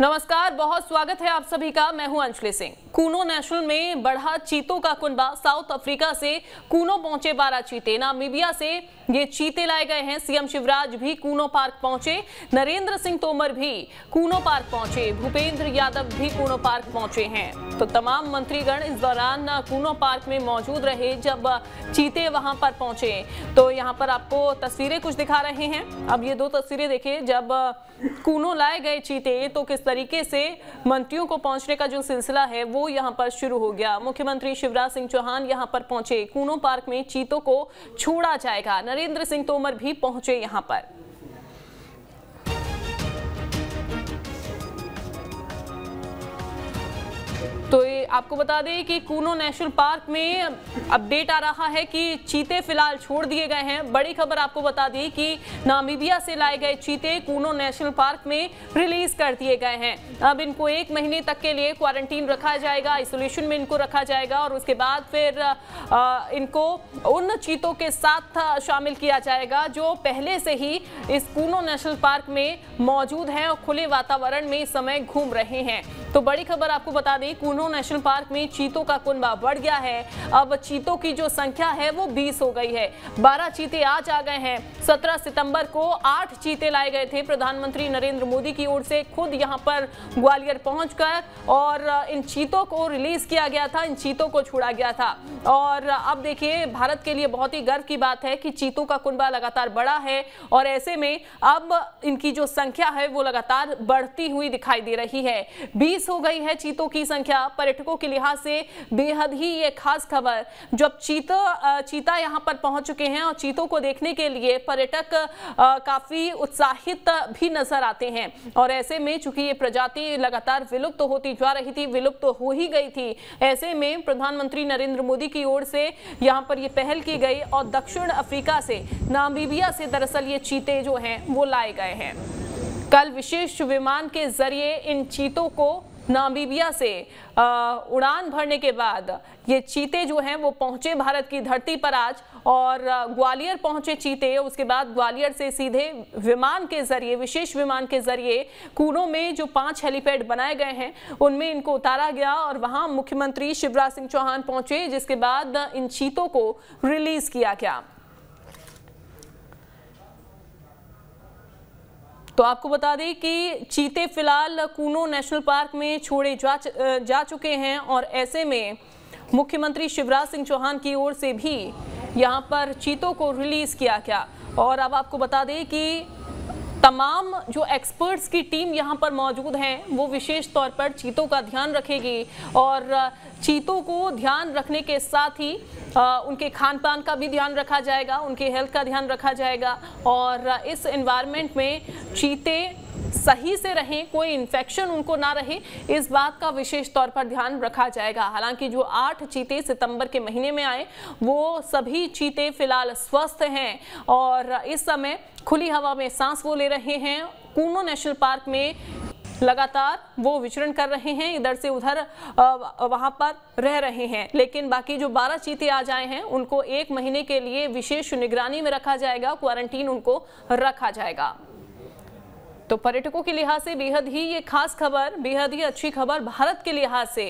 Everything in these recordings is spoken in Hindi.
नमस्कार बहुत स्वागत है आप सभी का मैं हूं अंशली सिंह कूनो नेशनल में बढ़ा चीतों का कुनबा साउथ अफ्रीका से कूनो पहुंचे बारह चीते नामीबिया से ये चीते लाए गए हैं सीएम शिवराज भी कूनो पार्क पहुंचे नरेंद्र सिंह तोमर भी कूनो पार्क पहुंचे भूपेंद्र यादव भी कूनो पार्क पहुंचे हैं तो तमाम मंत्रीगण इस दौरान कूनो पार्क में मौजूद रहे जब चीते वहां पर पहुंचे तो यहाँ पर आपको तस्वीरें कुछ दिखा रहे हैं अब ये दो तस्वीरें देखे जब कूनो लाए गए चीते तो किस तरीके से मंत्रियों को पहुंचने का जो सिलसिला है वो यहां पर शुरू हो गया मुख्यमंत्री शिवराज सिंह चौहान यहां पर पहुंचे कूनो पार्क में चीतों को छोड़ा जाएगा नरेंद्र सिंह तोमर भी पहुंचे यहां पर तो ये आपको बता दें कि कूनो नेशनल पार्क में अपडेट आ रहा है कि चीते फिलहाल छोड़ दिए गए हैं बड़ी खबर आपको बता दी कि नामीबिया से लाए गए चीते कूनो नेशनल पार्क में रिलीज कर दिए गए हैं अब इनको एक महीने तक के लिए क्वारंटीन रखा जाएगा आइसोलेशन में इनको रखा जाएगा और उसके बाद फिर इनको उन चीतों के साथ शामिल किया जाएगा जो पहले से ही इस कूनो नेशनल पार्क में मौजूद हैं और खुले वातावरण में इस समय घूम रहे हैं तो बड़ी खबर आपको बता दें कुनो नेशनल पार्क में चीतों का कुनबा बढ़ गया है अब चीतों की जो संख्या है वो बीस हो गई है बारह चीते आज आ गए हैं सत्रह सितंबर को आठ चीते लाए गए थे प्रधानमंत्री नरेंद्र मोदी की ओर से खुद यहाँ पर ग्वालियर पहुंचकर और इन चीतों को रिलीज किया गया था इन चीतों को छोड़ा गया था और अब देखिए भारत के लिए बहुत ही गर्व की बात है कि चीतों का कुनबा लगातार बड़ा है और ऐसे में अब इनकी जो संख्या है वो लगातार बढ़ती हुई दिखाई दे रही है बीस बीस हो गई है चीतों की संख्या पर्यटकों के लिहाज से बेहद ही ये खास खबर जब चीता चीता यहाँ पर पहुंच चुके हैं और चीतों को देखने के लिए पर्यटक काफ़ी उत्साहित भी नजर आते हैं और ऐसे में चूंकि ये प्रजाति लगातार विलुप्त तो होती जा रही थी विलुप्त तो हो ही गई थी ऐसे में प्रधानमंत्री नरेंद्र मोदी की ओर से यहाँ पर ये पहल की गई और दक्षिण अफ्रीका से नामीबिया से दरअसल ये चीते जो हैं वो लाए गए हैं कल विशेष विमान के जरिए इन चीतों को नामीबिया से उड़ान भरने के बाद ये चीते जो हैं वो पहुंचे भारत की धरती पर आज और ग्वालियर पहुंचे चीते उसके बाद ग्वालियर से सीधे विमान के जरिए विशेष विमान के जरिए कूड़ों में जो पांच हेलीपैड बनाए गए हैं उनमें इनको उतारा गया और वहां मुख्यमंत्री शिवराज सिंह चौहान पहुंचे जिसके बाद इन चीतों को रिलीज किया गया तो आपको बता दें कि चीते फिलहाल कूनो नेशनल पार्क में छोड़े जा जा चुके हैं और ऐसे में मुख्यमंत्री शिवराज सिंह चौहान की ओर से भी यहाँ पर चीतों को रिलीज़ किया गया और अब आपको बता दें कि तमाम जो एक्सपर्ट्स की टीम यहाँ पर मौजूद हैं वो विशेष तौर पर चीतों का ध्यान रखेगी और चीतों को ध्यान रखने के साथ ही आ, उनके खान पान का भी ध्यान रखा जाएगा उनके हेल्थ का ध्यान रखा जाएगा और इस इन्वायरमेंट में चीते सही से रहें कोई इन्फेक्शन उनको ना रहे इस बात का विशेष तौर पर ध्यान रखा जाएगा हालांकि जो आठ चीते सितंबर के महीने में आए वो सभी चीते फिलहाल स्वस्थ हैं और इस समय खुली हवा में सांस वो ले रहे हैं कूनो नेशनल पार्क में लगातार वो विचरण कर रहे हैं इधर से उधर वहां पर रह रहे हैं लेकिन बाकी जो बारह चीते आ जाए हैं उनको एक महीने के लिए विशेष निगरानी में रखा जाएगा क्वारंटीन उनको रखा जाएगा तो पर्यटकों के लिहाज से बेहद ही ये खास खबर बेहद ही अच्छी खबर भारत के लिहाज से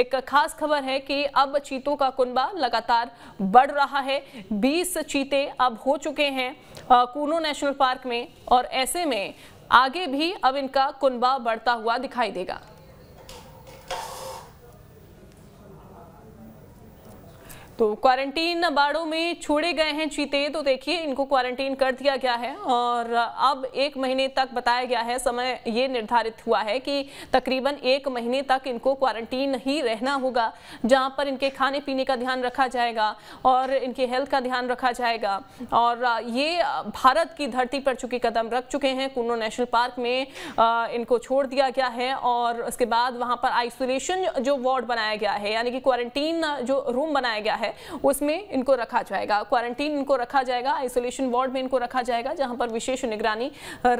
एक खास खबर है कि अब चीतों का कुनबा लगातार बढ़ रहा है 20 चीते अब हो चुके हैं कूनो नेशनल पार्क में और ऐसे में आगे भी अब इनका कुनबा बढ़ता हुआ दिखाई देगा तो क्वारंटीन बाड़ों में छोड़े गए हैं चीते तो देखिए इनको क्वारंटीन कर दिया गया है और अब एक महीने तक बताया गया है समय ये निर्धारित हुआ है कि तकरीबन एक महीने तक इनको क्वारंटीन ही रहना होगा जहां पर इनके खाने पीने का ध्यान रखा जाएगा और इनकी हेल्थ का ध्यान रखा जाएगा और ये भारत की धरती पर चुकी कदम रख चुके हैं कुन्नो नेशनल पार्क में इनको छोड़ दिया गया है और उसके बाद वहाँ पर आइसोलेशन जो वार्ड बनाया गया है यानी कि क्वारंटीन जो रूम बनाया गया है है उसमें इनको रखा जाएगा क्वारंटीन इनको रखा जाएगा आइसोलेशन वार्ड में इनको रखा जाएगा जहां पर विशेष निगरानी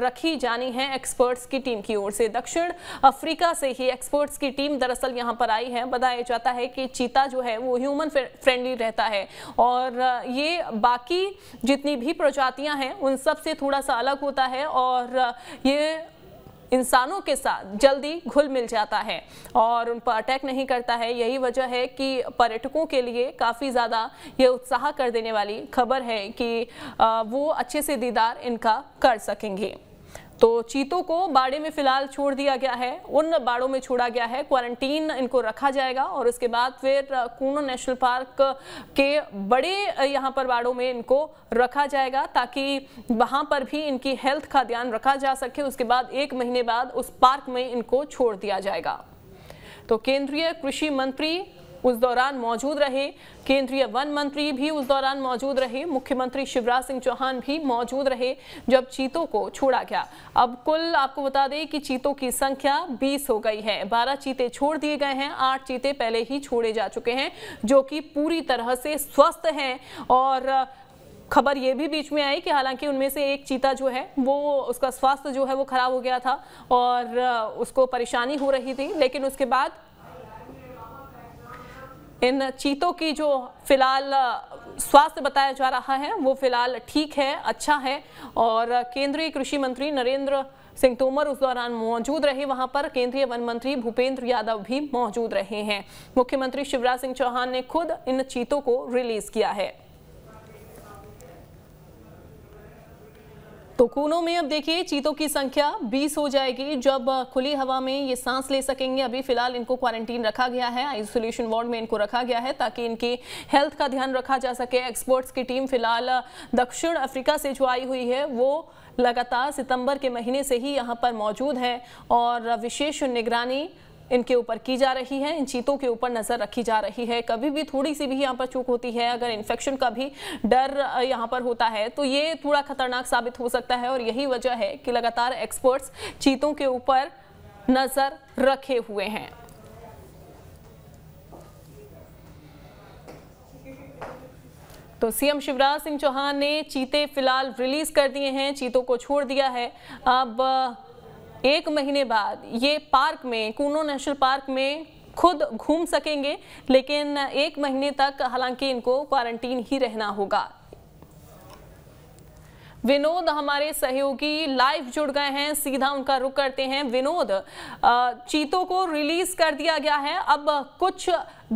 रखी जानी है एक्सपर्ट्स की टीम की ओर से दक्षिण अफ्रीका से ही एक्सपर्ट्स की टीम दरअसल यहाँ पर आई है बताया जाता है कि चीता जो है वो ह्यूमन फ्रेंडली रहता है और ये बाकी जितनी भी प्रजातियां हैं उन सबसे थोड़ा सा अलग होता है और ये इंसानों के साथ जल्दी घुल मिल जाता है और उन पर अटैक नहीं करता है यही वजह है कि पर्यटकों के लिए काफ़ी ज़्यादा ये उत्साह कर देने वाली खबर है कि वो अच्छे से दीदार इनका कर सकेंगे तो चीतों को बाड़े में फिलहाल छोड़ दिया गया है उन बाड़ों में छोड़ा गया है क्वारंटीन इनको रखा जाएगा और उसके बाद फिर कूनो नेशनल पार्क के बड़े यहाँ पर बाड़ों में इनको रखा जाएगा ताकि वहाँ पर भी इनकी हेल्थ का ध्यान रखा जा सके उसके बाद एक महीने बाद उस पार्क में इनको छोड़ दिया जाएगा तो केंद्रीय कृषि मंत्री उस दौरान मौजूद रहे केंद्रीय वन मंत्री भी उस दौरान मौजूद रहे मुख्यमंत्री शिवराज सिंह चौहान भी मौजूद रहे जब चीतों को छोड़ा गया अब कुल आपको बता दें कि चीतों की संख्या 20 हो गई है 12 चीते छोड़ दिए गए हैं आठ चीते पहले ही छोड़े जा चुके हैं जो कि पूरी तरह से स्वस्थ हैं और खबर ये भी बीच में आई कि हालांकि उनमें से एक चीता जो है वो उसका स्वास्थ्य जो है वो खराब हो गया था और उसको परेशानी हो रही थी लेकिन उसके बाद इन चीतों की जो फिलहाल स्वास्थ्य बताया जा रहा है वो फिलहाल ठीक है अच्छा है और केंद्रीय कृषि मंत्री नरेंद्र सिंह तोमर उस दौरान मौजूद रहे वहां पर केंद्रीय वन मंत्री भूपेंद्र यादव भी मौजूद रहे हैं मुख्यमंत्री शिवराज सिंह चौहान ने खुद इन चीतों को रिलीज किया है तो कूनों में अब देखिए चीतों की संख्या 20 हो जाएगी जब खुली हवा में ये सांस ले सकेंगे अभी फिलहाल इनको क्वारंटीन रखा गया है आइसोलेशन वार्ड में इनको रखा गया है ताकि इनकी हेल्थ का ध्यान रखा जा सके एक्सपर्ट्स की टीम फिलहाल दक्षिण अफ्रीका से जो आई हुई है वो लगातार सितंबर के महीने से ही यहाँ पर मौजूद है और विशेष निगरानी इनके ऊपर की जा रही है इन चीतों के ऊपर नज़र रखी जा रही है कभी भी थोड़ी सी भी यहाँ पर चूक होती है अगर इन्फेक्शन का भी डर यहाँ पर होता है तो ये थोड़ा खतरनाक साबित हो सकता है और यही वजह है कि लगातार एक्सपर्ट्स चीतों के ऊपर नज़र रखे हुए हैं तो सीएम शिवराज सिंह चौहान ने चीते फिलहाल रिलीज कर दिए हैं चीतों को छोड़ दिया है अब एक महीने बाद ये पार्क में कूनो नेशनल पार्क में खुद घूम सकेंगे लेकिन एक महीने तक हालांकि इनको क्वारंटीन ही रहना होगा विनोद हमारे सहयोगी लाइव जुड़ गए हैं सीधा उनका रुख करते हैं विनोद चीतों को रिलीज कर दिया गया है अब कुछ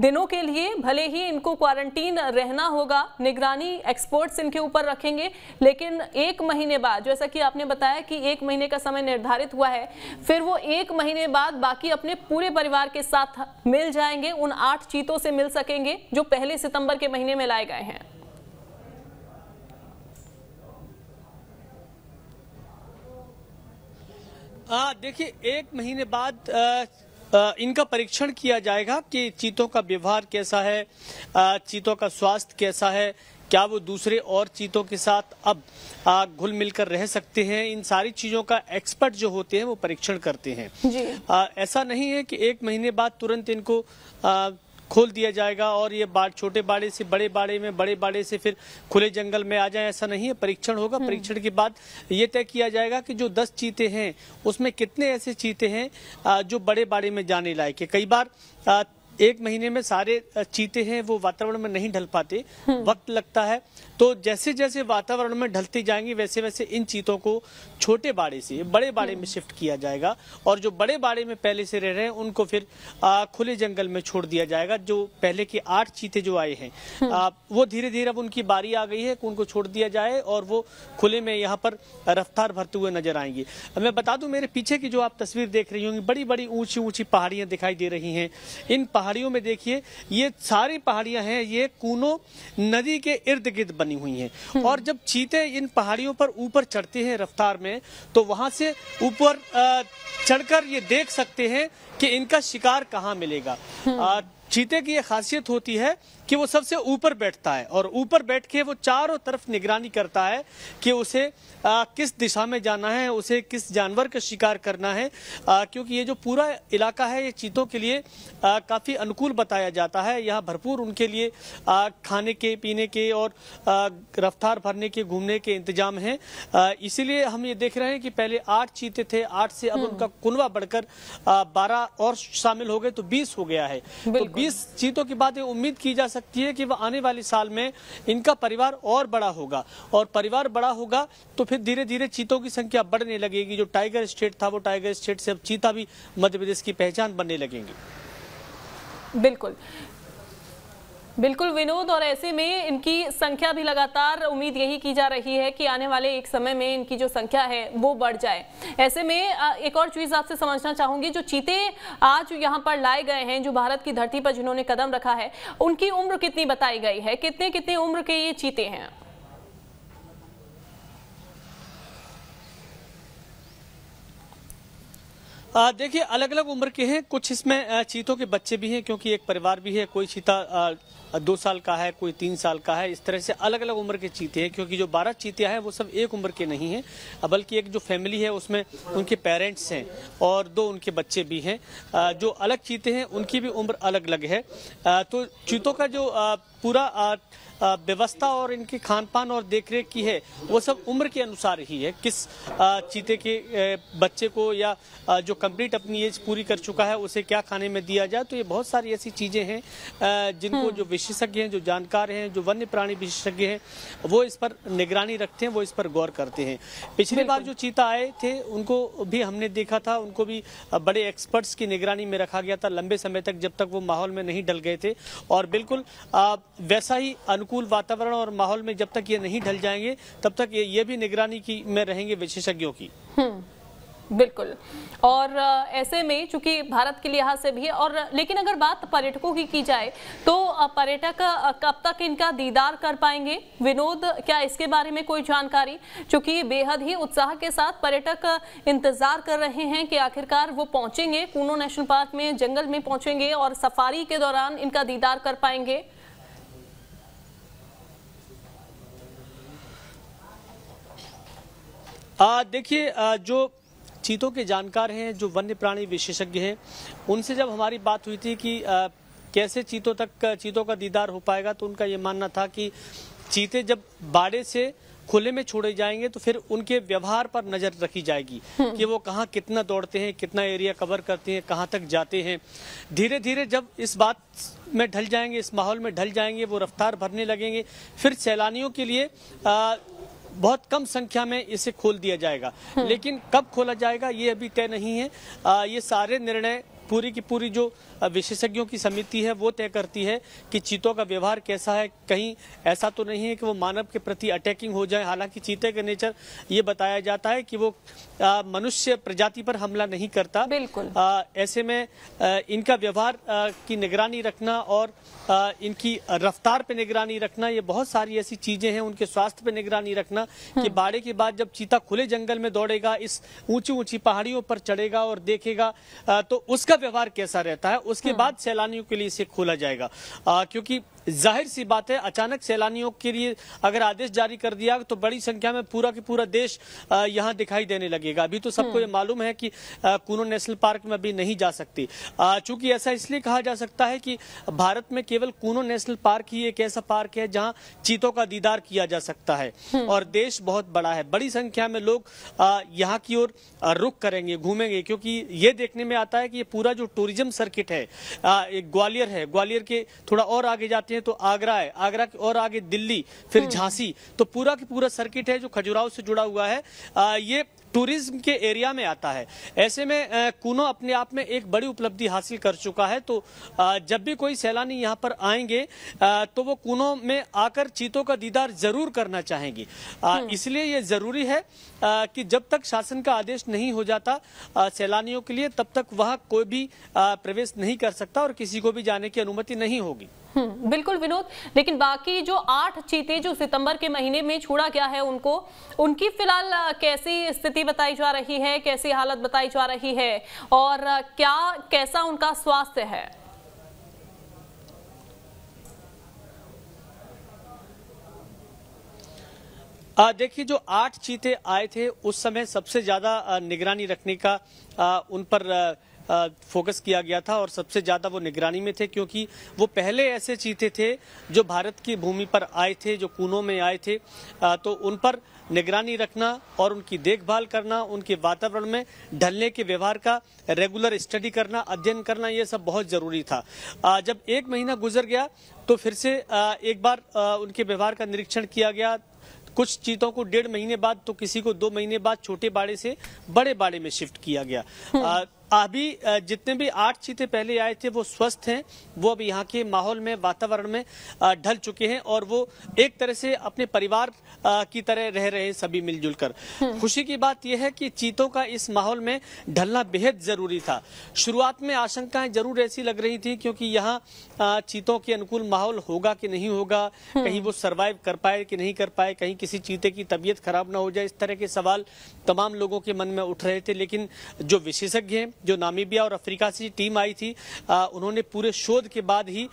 दिनों के लिए भले ही इनको क्वारंटीन रहना होगा निगरानी एक्सपर्ट्स इनके ऊपर रखेंगे लेकिन एक महीने बाद जैसा कि आपने बताया कि एक महीने का समय निर्धारित हुआ है फिर वो एक महीने बाद बाकी अपने पूरे परिवार के साथ मिल जाएंगे उन आठ चीतों से मिल सकेंगे जो पहले सितंबर के महीने में लाए गए हैं देखिए एक महीने बाद इनका परीक्षण किया जाएगा कि चीतों का व्यवहार कैसा है चीतों का स्वास्थ्य कैसा है क्या वो दूसरे और चीतों के साथ अब घुल मिलकर रह सकते हैं इन सारी चीजों का एक्सपर्ट जो होते हैं वो परीक्षण करते हैं जी। आ, ऐसा नहीं है कि एक महीने बाद तुरंत इनको आ, खोल दिया जाएगा और ये बाढ़ छोटे बाड़े से बड़े बाड़े में बड़े बाड़े से फिर खुले जंगल में आ जाए ऐसा नहीं है परीक्षण होगा हम्म। परीक्षण के बाद ये तय किया जाएगा कि जो दस चीते हैं उसमें कितने ऐसे चीते हैं जो बड़े बाड़े में जाने लायक है कई बार एक महीने में सारे चीते हैं वो वातावरण में नहीं ढल पाते हम्म। वक्त लगता है तो जैसे जैसे वातावरण में ढलती जाएंगी वैसे वैसे इन चीतों को छोटे बाड़े से बड़े बाड़े में शिफ्ट किया जाएगा और जो बड़े बाड़े में पहले से रह रहे हैं उनको फिर आ, खुले जंगल में छोड़ दिया जाएगा जो पहले के आठ चीते जो आए हैं हम्म। आ, वो धीरे धीरे अब उनकी बारी आ गई है उनको छोड़ दिया जाए और वो खुले में यहाँ पर रफ्तार भरते हुए नजर आएंगे मैं बता दू मेरे पीछे की जो आप तस्वीर देख रही होंगी बड़ी बड़ी ऊंची ऊंची पहाड़ियां दिखाई दे रही है इन पहाड़ियों में देखिए ये सारी पहाड़ियां हैं ये कूनो नदी के इर्द गिर्द बनी बनी हुई है हम्म। और जब चीते इन पहाड़ियों पर ऊपर चढ़ते हैं रफ्तार में तो वहां से ऊपर चढ़कर ये देख सकते हैं कि इनका शिकार कहाँ मिलेगा हम्म। चीते की ये खासियत होती है कि वो सबसे ऊपर बैठता है और ऊपर बैठ के वो चारों तरफ निगरानी करता है कि उसे आ, किस दिशा में जाना है उसे किस जानवर का शिकार करना है आ, क्योंकि ये जो पूरा इलाका है ये चीतों के लिए काफ़ी अनुकूल बताया जाता है यहाँ भरपूर उनके लिए आ, खाने के पीने के और रफ्तार भरने के घूमने के इंतजाम हैं इसीलिए हम ये देख रहे हैं कि पहले आठ चीते थे आठ से अब हम्म। उनका कुनवा बढ़कर बारह और शामिल हो गए तो बीस हो गया है तो बीस चीतों की बात उम्मीद की जा सकती सकती है कि वह आने वाले साल में इनका परिवार और बड़ा होगा और परिवार बड़ा होगा तो फिर धीरे धीरे चीतों की संख्या बढ़ने लगेगी जो टाइगर स्टेट था वो टाइगर स्टेट से अब चीता भी मध्य प्रदेश की पहचान बनने लगेंगी बिल्कुल बिल्कुल विनोद और ऐसे में इनकी संख्या भी लगातार उम्मीद यही की जा रही है कि आने वाले एक समय में इनकी जो संख्या है वो बढ़ जाए ऐसे में एक और चीज़ आपसे समझना चाहूँगी जो चीते आज यहाँ पर लाए गए हैं जो भारत की धरती पर जिन्होंने कदम रखा है उनकी उम्र कितनी बताई गई है कितने कितने उम्र के ये चीते हैं देखिए अलग अलग उम्र के हैं कुछ इसमें चीतों के बच्चे भी हैं क्योंकि एक परिवार भी है कोई चीता दो साल का है कोई तीन साल का है इस तरह से अलग अलग उम्र के चीते हैं क्योंकि जो बारह चीतियाँ हैं वो सब एक उम्र के नहीं हैं बल्कि एक जो फैमिली है उसमें उनके पेरेंट्स हैं और दो उनके बच्चे भी हैं जो अलग चीते हैं उनकी भी उम्र अलग अलग है तो चीतों का जो पूरा व्यवस्था और इनकी खान पान और देख रेख की है वो सब उम्र के अनुसार ही है किस चीते के बच्चे को या जो कंप्लीट अपनी एज पूरी कर चुका है उसे क्या खाने में दिया जाए तो ये बहुत सारी ऐसी चीज़ें हैं जिनको हम्म। जो विशेषज्ञ हैं जो जानकार हैं जो वन्य प्राणी विशेषज्ञ हैं वो इस पर निगरानी रखते हैं वो इस पर गौर करते हैं पिछली बार जो चीता आए थे उनको भी हमने देखा था उनको भी बड़े एक्सपर्ट्स की निगरानी में रखा गया था लंबे समय तक जब तक वो माहौल में नहीं डल गए थे और बिल्कुल आप वैसा ही अनुकूल वातावरण और माहौल में जब तक ये नहीं ढल जाएंगे तब तक ये, ये भी निगरानी की में रहेंगे विशेषज्ञों की हम्म, बिल्कुल और ऐसे में चूंकि भारत के लिहाज से भी और लेकिन अगर बात पर्यटकों की की जाए तो पर्यटक कब तक इनका दीदार कर पाएंगे विनोद क्या इसके बारे में कोई जानकारी चूंकि बेहद ही उत्साह के साथ पर्यटक इंतजार कर रहे हैं कि आखिरकार वो पहुंचेंगे कूनो नेशनल पार्क में जंगल में पहुंचेंगे और सफारी के दौरान इनका दीदार कर पाएंगे देखिए जो चीतों के जानकार हैं जो वन्य प्राणी विशेषज्ञ हैं उनसे जब हमारी बात हुई थी कि आ, कैसे चीतों तक चीतों का दीदार हो पाएगा तो उनका ये मानना था कि चीते जब बाड़े से खुले में छोड़े जाएंगे तो फिर उनके व्यवहार पर नजर रखी जाएगी हम्म। कि वो कहाँ कितना दौड़ते हैं कितना एरिया कवर करते हैं कहाँ तक जाते हैं धीरे धीरे जब इस बात में ढल जाएंगे इस माहौल में ढल जाएंगे वो रफ्तार भरने लगेंगे फिर सैलानियों के लिए आ, बहुत कम संख्या में इसे खोल दिया जाएगा लेकिन कब खोला जाएगा ये अभी तय नहीं है आ, ये सारे निर्णय पूरी की पूरी जो विशेषज्ञों की समिति है वो तय करती है कि चीतों का व्यवहार कैसा है कहीं ऐसा तो नहीं है कि वो मानव के प्रति अटैकिंग हो जाए हालांकि चीते का नेचर ये बताया जाता है कि वो मनुष्य प्रजाति पर हमला नहीं करता बिल्कुल ऐसे में इनका व्यवहार की निगरानी रखना और इनकी रफ्तार पर निगरानी रखना ये बहुत सारी ऐसी चीजें हैं उनके स्वास्थ्य पर निगरानी रखना कि हम्म। बाड़े के बाद जब चीता खुले जंगल में दौड़ेगा इस ऊंची ऊंची पहाड़ियों पर चढ़ेगा और देखेगा तो उसका व्यवहार कैसा रहता है उसके हम्म। बाद सैलानियों के लिए इसे खोला जाएगा क्योंकि जाहिर सी बात है अचानक सैलानियों के लिए अगर आदेश जारी कर दिया तो बड़ी संख्या में पूरा के पूरा देश यहाँ दिखाई देने लगेगा अभी तो सबको ये हम्म। मालूम है कि कूनो नेशनल पार्क में अभी नहीं जा सकती चूंकि ऐसा इसलिए कहा जा सकता है कि भारत में केवल कूनो नेशनल पार्क ही एक ऐसा पार्क है जहाँ चीतों का दीदार किया जा सकता है हम्म। और देश बहुत बड़ा है बड़ी संख्या में लोग यहाँ की ओर रुख करेंगे घूमेंगे क्योंकि ये देखने में आता है कि ये पूरा जो टूरिज्म सर्किट है ग्वालियर है ग्वालियर के थोड़ा और आगे जाते देखें तो आगरा है आगरा के और आगे दिल्ली फिर हम्म। झांसी तो पूरा की पूरा सर्किट है जो खजुराहो से जुड़ा हुआ है आ, ये टूरिज्म के एरिया में आता है ऐसे में कूनो अपने आप में एक बड़ी उपलब्धि हासिल कर चुका है तो जब भी कोई सैलानी यहाँ पर आएंगे तो वो कूनो में आकर चीतों का दीदार जरूर करना चाहेंगी हम्म। इसलिए ये जरूरी है कि जब तक शासन का आदेश नहीं हो जाता सैलानियों के लिए तब तक वहाँ कोई भी प्रवेश नहीं कर सकता और किसी को भी जाने की अनुमति नहीं होगी हम्म, बिल्कुल विनोद लेकिन बाकी जो आठ चीते जो सितंबर के महीने में छोड़ा गया है उनको उनकी फिलहाल कैसी स्थिति बताई जा रही है कैसी हालत बताई जा रही है और क्या कैसा उनका स्वास्थ्य है देखिए जो आठ चीते आए थे उस समय सबसे ज्यादा निगरानी रखने का आ, उन पर आ, फोकस किया गया था और सबसे ज़्यादा वो निगरानी में थे क्योंकि वो पहले ऐसे चीते थे जो भारत की भूमि पर आए थे जो कूनों में आए थे तो उन पर निगरानी रखना और उनकी देखभाल करना उनके वातावरण में ढलने के व्यवहार का रेगुलर स्टडी करना अध्ययन करना ये सब बहुत ज़रूरी था जब एक महीना गुजर गया तो फिर से एक बार उनके व्यवहार का निरीक्षण किया गया कुछ चीतों को डेढ़ महीने बाद तो किसी को दो महीने बाद छोटे बाड़े से बड़े बाड़े में शिफ्ट किया गया हम्म। अभी जितने भी आठ चीते पहले आए थे वो स्वस्थ हैं वो अब यहाँ के माहौल में वातावरण में ढल चुके हैं और वो एक तरह से अपने परिवार की तरह रह रहे हैं सभी मिलजुल कर हम्म। खुशी की बात यह है कि चीतों का इस माहौल में ढलना बेहद जरूरी था शुरुआत में आशंकाएं जरूर ऐसी लग रही थी क्योंकि यहाँ चीतों के अनुकूल माहौल होगा कि नहीं होगा हम्म। कहीं वो सर्वाइव कर पाए कि नहीं कर पाए कहीं किसी चीते की तबीयत खराब ना हो जाए इस तरह के सवाल तमाम लोगों के मन में उठ रहे थे लेकिन जो विशेषज्ञ हैं जो नामीबिया और अफ्रीका से टीम आई थी आ, उन्होंने पूरे शोध के बाद ही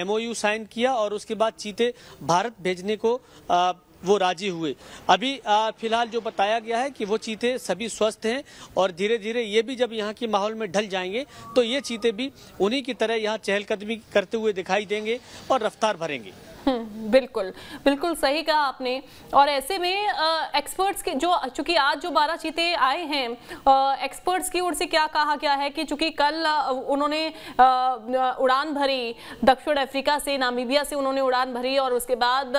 एमओयू साइन किया और उसके बाद चीते भारत भेजने को आ, वो राजी हुए अभी फिलहाल जो बताया गया है कि वो चीते सभी स्वस्थ हैं और धीरे धीरे ये भी जब यहाँ के माहौल में ढल जाएंगे तो ये चीते भी उन्हीं की तरह यहाँ चहलकदमी करते हुए दिखाई देंगे और रफ्तार भरेंगे बिल्कुल बिल्कुल सही कहा आपने और ऐसे में एक्सपर्ट्स के जो चूंकि आज जो बारह चीते आए हैं एक्सपर्ट्स की ओर से क्या कहा गया है कि चूंकि कल उन्होंने उड़ान भरी दक्षिण अफ्रीका से नामीबिया से उन्होंने उड़ान भरी और उसके बाद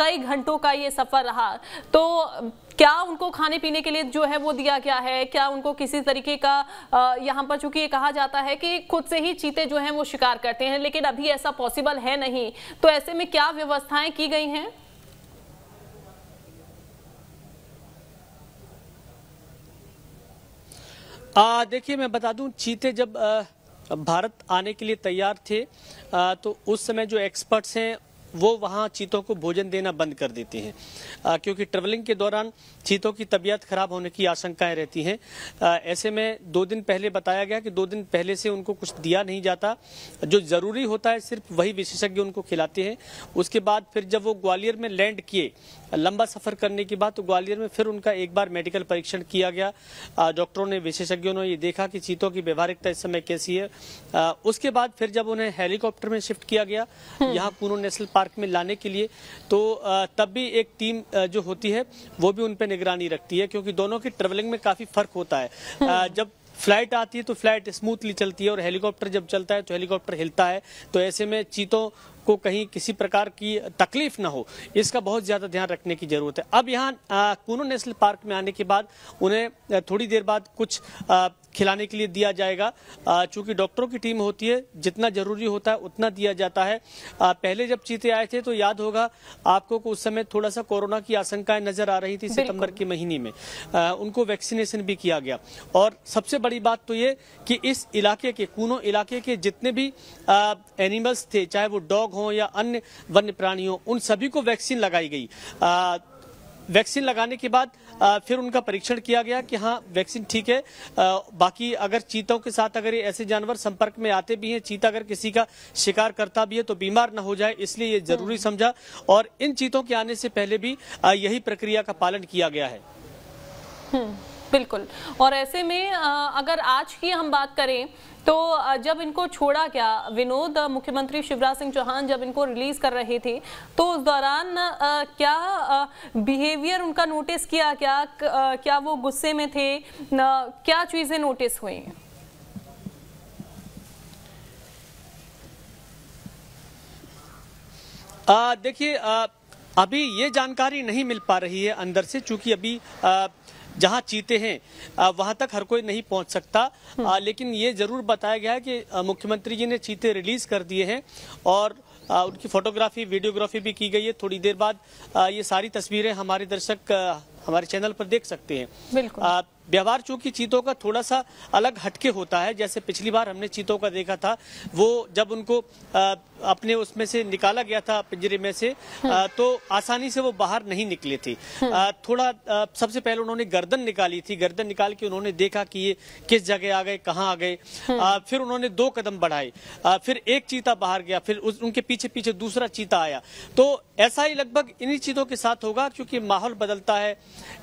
कई घंटों का ये सफ़र रहा तो क्या उनको खाने पीने के लिए जो है वो दिया गया है क्या उनको किसी तरीके का यहाँ पर चूंकि ये कहा जाता है कि खुद से ही चीते जो हैं वो शिकार करते हैं लेकिन अभी ऐसा पॉसिबल है नहीं तो ऐसे में क्या व्यवस्थाएं की गई हैं देखिए मैं बता दूं चीते जब आ, भारत आने के लिए तैयार थे आ, तो उस समय जो एक्सपर्ट्स हैं वो वहाँ चीतों को भोजन देना बंद कर देते हैं क्योंकि ट्रेवलिंग के दौरान चीतों की तबीयत खराब होने की आशंकाएं रहती हैं ऐसे में दो दिन पहले बताया गया कि दो दिन पहले से उनको कुछ दिया नहीं जाता जो ज़रूरी होता है सिर्फ वही विशेषज्ञ उनको खिलाते हैं उसके बाद फिर जब वो ग्वालियर में लैंड किए लंबा सफ़र करने के बाद तो ग्वालियर में फिर उनका एक बार मेडिकल परीक्षण किया गया डॉक्टरों ने विशेषज्ञों ने ये देखा कि चीतों की व्यवहारिकता इस समय कैसी है उसके बाद फिर जब उन्हें हेलीकॉप्टर में शिफ्ट किया गया हम्म। यहाँ कूनो नेशनल पार्क पार्क में लाने के लिए तो तब भी एक टीम जो होती है वो भी उन पर निगरानी रखती है क्योंकि दोनों की ट्रेवलिंग में काफी फर्क होता है हम्म। जब फ्लाइट आती है तो फ्लाइट स्मूथली चलती है और हेलीकॉप्टर जब चलता है तो हेलीकॉप्टर हिलता है तो ऐसे में चीतों को कहीं किसी प्रकार की तकलीफ ना हो इसका बहुत ज़्यादा ध्यान रखने की ज़रूरत है अब यहाँ कूनो नेशनल पार्क में आने के बाद उन्हें थोड़ी देर बाद कुछ आ, खिलाने के लिए दिया जाएगा चूंकि डॉक्टरों की टीम होती है जितना जरूरी होता है उतना दिया जाता है पहले जब चीते आए थे तो याद होगा आपको उस समय थोड़ा सा कोरोना की आशंकाएं नजर आ रही थी सितंबर के महीने में उनको वैक्सीनेशन भी किया गया और सबसे बड़ी बात तो ये कि इस इलाके के कूनो इलाके के जितने भी एनिमल्स थे चाहे वो डॉग हों या अन्य वन्य प्राणी हों उन सभी को वैक्सीन लगाई गई वैक्सीन लगाने के बाद फिर उनका परीक्षण किया गया कि हाँ वैक्सीन ठीक है बाकी अगर चीतों के साथ अगर ये ऐसे जानवर संपर्क में आते भी हैं चीता अगर किसी का शिकार करता भी है तो बीमार ना हो जाए इसलिए ये जरूरी हम्म। समझा और इन चीतों के आने से पहले भी यही प्रक्रिया का पालन किया गया है हम्म। बिल्कुल और ऐसे में अगर आज की हम बात करें तो जब इनको छोड़ा गया विनोद मुख्यमंत्री शिवराज सिंह चौहान जब इनको रिलीज कर रहे थे तो उस दौरान क्या बिहेवियर उनका नोटिस किया क्या क्या वो गुस्से में थे क्या चीज़ें नोटिस हुई देखिए अभी ये जानकारी नहीं मिल पा रही है अंदर से चूंकि अभी आ, जहां चीते हैं वहां तक हर कोई नहीं पहुंच सकता आ, लेकिन ये जरूर बताया गया है कि मुख्यमंत्री जी ने चीते रिलीज कर दिए हैं और आ, उनकी फोटोग्राफी वीडियोग्राफी भी की गई है थोड़ी देर बाद आ, ये सारी तस्वीरें हमारे दर्शक आ, हमारे चैनल पर देख सकते हैं बिल्कुल व्यवहार चूंकि चीतों का थोड़ा सा अलग हटके होता है जैसे पिछली बार हमने चीतों का देखा था वो जब उनको आ, अपने उसमें से निकाला गया था पिंजरे में से आ, हम्म। तो आसानी से वो बाहर नहीं निकले थे हम्म। थोड़ा आ, सबसे पहले उन्होंने गर्दन निकाली थी गर्दन निकाल के उन्होंने देखा कि ये किस जगह आ गए कहाँ आ गए हम्म। फिर उन्होंने दो कदम बढ़ाए फिर एक चीता बाहर गया फिर उस, उनके पीछे पीछे दूसरा चीता आया तो ऐसा ही लगभग इन्हीं चीजों के साथ होगा क्योंकि माहौल बदलता है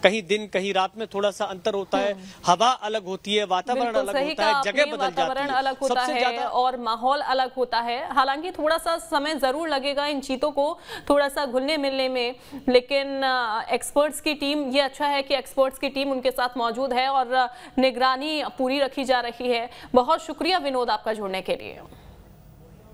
कहीं दिन कहीं रात में थोड़ा सा अंतर होता होता है हवा अलग होती है वातावरण अलग होता है जगह बदल जाती है अलग होता और माहौल अलग होता है हालांकि थोड़ा सा समय जरूर लगेगा इन चीज़ों को थोड़ा सा घुलने मिलने में लेकिन एक्सपर्ट्स की टीम ये अच्छा है कि एक्सपर्ट्स की टीम उनके साथ मौजूद है और निगरानी पूरी रखी जा रही है बहुत शुक्रिया विनोद आपका जुड़ने के लिए